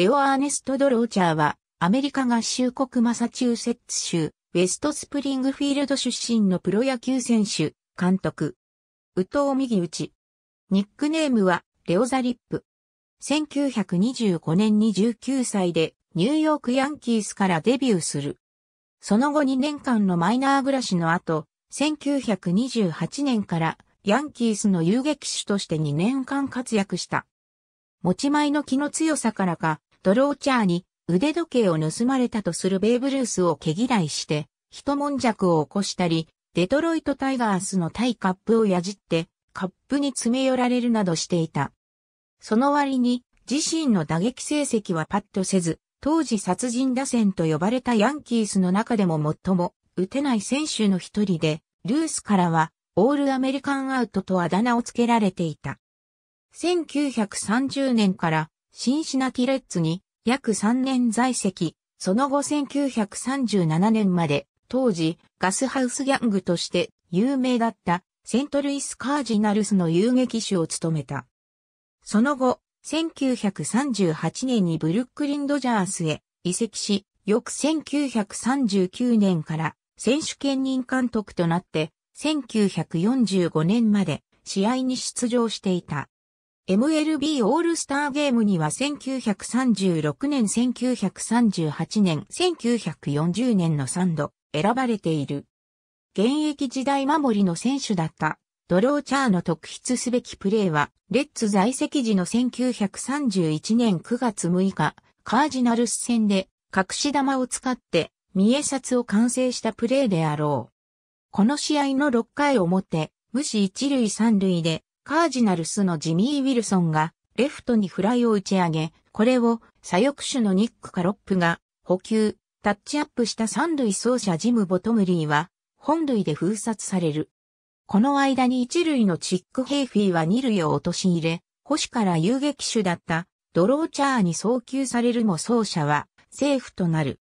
レオ・アーネスト・ドローチャーは、アメリカ合衆国マサチューセッツ州、ウェストスプリングフィールド出身のプロ野球選手、監督。宇藤右内。ニックネームは、レオザリップ。1925年に19歳で、ニューヨークヤンキースからデビューする。その後2年間のマイナー暮らしの後、1928年からヤンキースの遊撃手として2年間活躍した。持ち前の気の強さからか、ドローチャーに腕時計を盗まれたとするベーブ・ルースを毛嫌いして、一悶着を起こしたり、デトロイト・タイガースのタイカップをやじって、カップに詰め寄られるなどしていた。その割に、自身の打撃成績はパッとせず、当時殺人打線と呼ばれたヤンキースの中でも最も打てない選手の一人で、ルースからはオールアメリカンアウトとあだ名をつけられていた。1930年からシンシナティレッツに約3年在籍、その後1937年まで当時ガスハウスギャングとして有名だったセントルイス・カージナルスの遊撃手を務めた。その後、1938年にブルックリン・ドジャースへ移籍し、翌1939年から選手兼任監督となって、1945年まで試合に出場していた。MLB オールスターゲームには1936年、1938年、1940年の3度選ばれている。現役時代守りの選手だったドローチャーの特筆すべきプレーは、レッツ在籍時の1931年9月6日、カージナルス戦で隠し玉を使って三重札を完成したプレーであろう。この試合の6回表、無視一塁三塁でカージナルスのジミー・ウィルソンがレフトにフライを打ち上げ、これを左翼手のニック・カロップが補給、タッチアップした三塁走者ジム・ボトムリーは本塁で封殺される。この間に一塁のチック・ヘイフィーは二塁を落とし入れ、星から遊撃手だったドローチャーに送球されるも走者はセーフとなる。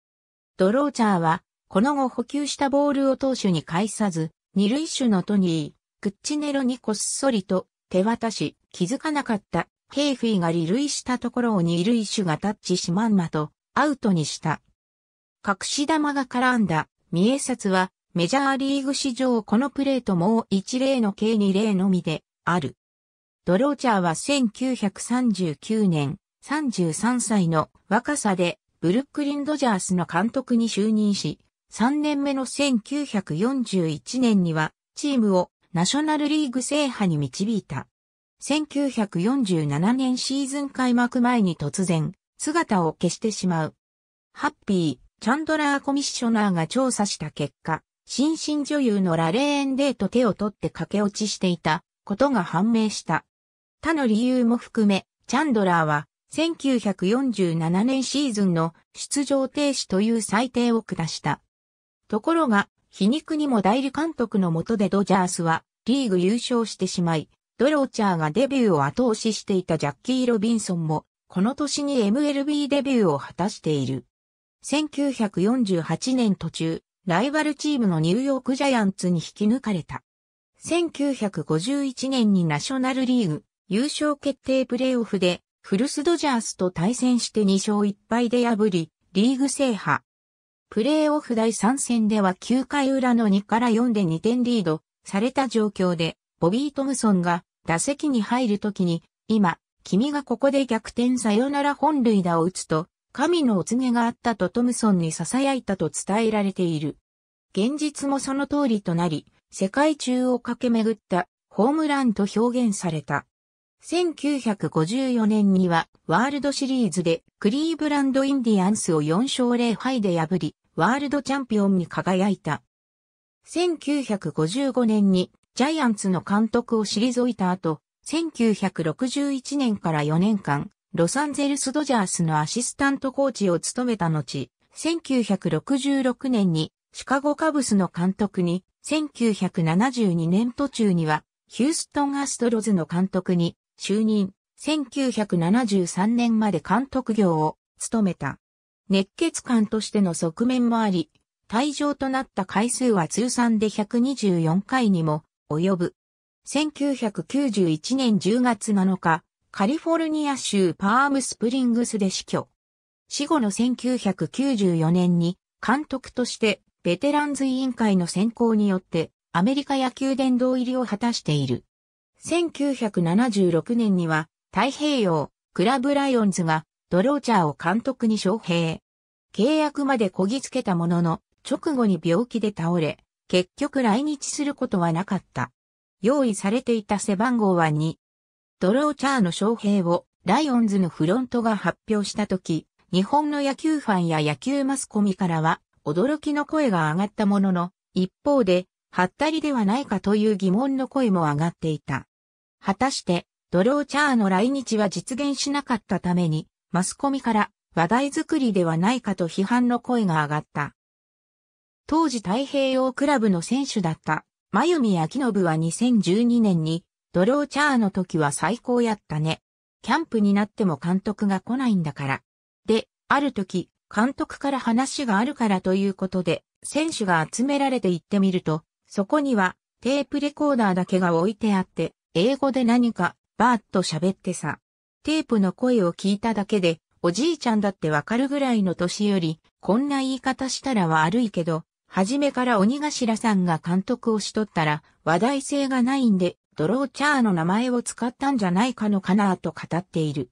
ドローチャーはこの後補給したボールを投手に返さず、二塁手のトニー、クッチネロにこっそりと手渡し、気づかなかった、ヘイフィーが離塁したところを二塁手がタッチしまんまと、アウトにした。隠し玉が絡んだ、三重札は、メジャーリーグ史上このプレーともう1例の計2例のみで、ある。ドローチャーは1939年、33歳の若さで、ブルックリン・ドジャースの監督に就任し、3年目の1941年には、チームをナショナルリーグ制覇に導いた。1947年シーズン開幕前に突然、姿を消してしまう。ハッピー、チャンドラーコミッショナーが調査した結果、新進女優のラレーンデーと手を取って駆け落ちしていたことが判明した。他の理由も含め、チャンドラーは1947年シーズンの出場停止という裁定を下した。ところが、皮肉にも代理監督の下でドジャースはリーグ優勝してしまい、ドローチャーがデビューを後押ししていたジャッキー・ロビンソンも、この年に MLB デビューを果たしている。1948年途中、ライバルチームのニューヨークジャイアンツに引き抜かれた。1951年にナショナルリーグ優勝決定プレーオフで、フルスドジャースと対戦して2勝1敗で破り、リーグ制覇。プレーオフ第3戦では9回裏の2から4で2点リードされた状況で、ボビー・トムソンが打席に入るときに、今、君がここで逆転さよなら本塁打を打つと、神のお告げがあったとトムソンに囁いたと伝えられている。現実もその通りとなり、世界中を駆け巡ったホームランと表現された。1954年にはワールドシリーズでクリーブランドインディアンスを4勝0敗で破り、ワールドチャンピオンに輝いた。1955年にジャイアンツの監督を退いた後、1961年から4年間、ロサンゼルスドジャースのアシスタントコーチを務めた後、1966年にシカゴカブスの監督に、1972年途中にはヒューストンアストロズの監督に就任、1973年まで監督業を務めた。熱血感としての側面もあり、退場となった回数は通算で124回にも及ぶ。1991年10月7日、カリフォルニア州パームスプリングスで死去。死後の1994年に監督としてベテランズ委員会の選考によってアメリカ野球殿堂入りを果たしている。1976年には太平洋クラブライオンズがドローチャーを監督に招聘。契約までこぎつけたものの、直後に病気で倒れ、結局来日することはなかった。用意されていた背番号は2。ドローチャーの招聘をライオンズのフロントが発表したとき、日本の野球ファンや野球マスコミからは驚きの声が上がったものの、一方で、ハッタリではないかという疑問の声も上がっていた。果たして、ドローチャーの来日は実現しなかったために、マスコミから話題作りではないかと批判の声が上がった。当時太平洋クラブの選手だった、真由美明信は2012年に、ドローチャーの時は最高やったね。キャンプになっても監督が来ないんだから。で、ある時、監督から話があるからということで、選手が集められて行ってみると、そこにはテープレコーダーだけが置いてあって、英語で何かバーッと喋ってさ。テープの声を聞いただけで、おじいちゃんだってわかるぐらいの年より、こんな言い方したら悪いけど、はじめから鬼頭さんが監督をしとったら、話題性がないんで、ドローチャーの名前を使ったんじゃないかのかなと語っている。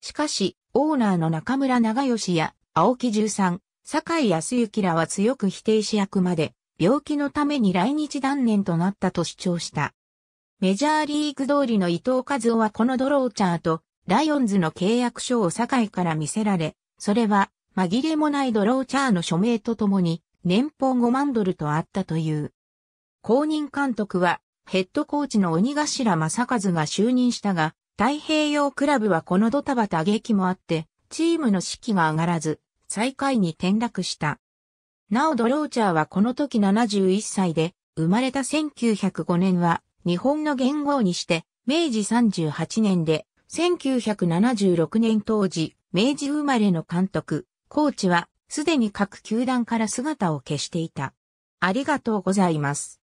しかし、オーナーの中村長吉や、青木十三、坂井康幸らは強く否定し役まで、病気のために来日断念となったと主張した。メジャーリーグ通りの伊藤和夫はこのドローチャーとライオンズの契約書を酒井から見せられ、それは紛れもないドローチャーの署名とともに年俸5万ドルとあったという。公認監督はヘッドコーチの鬼頭正和が就任したが、太平洋クラブはこのドタバタ劇もあって、チームの士気が上がらず、最下位に転落した。なおドローチャーはこの時71歳で、生まれた1905年は日本の元号にして、明治38年で1976年当時、明治生まれの監督、コーチは、すでに各球団から姿を消していた。ありがとうございます。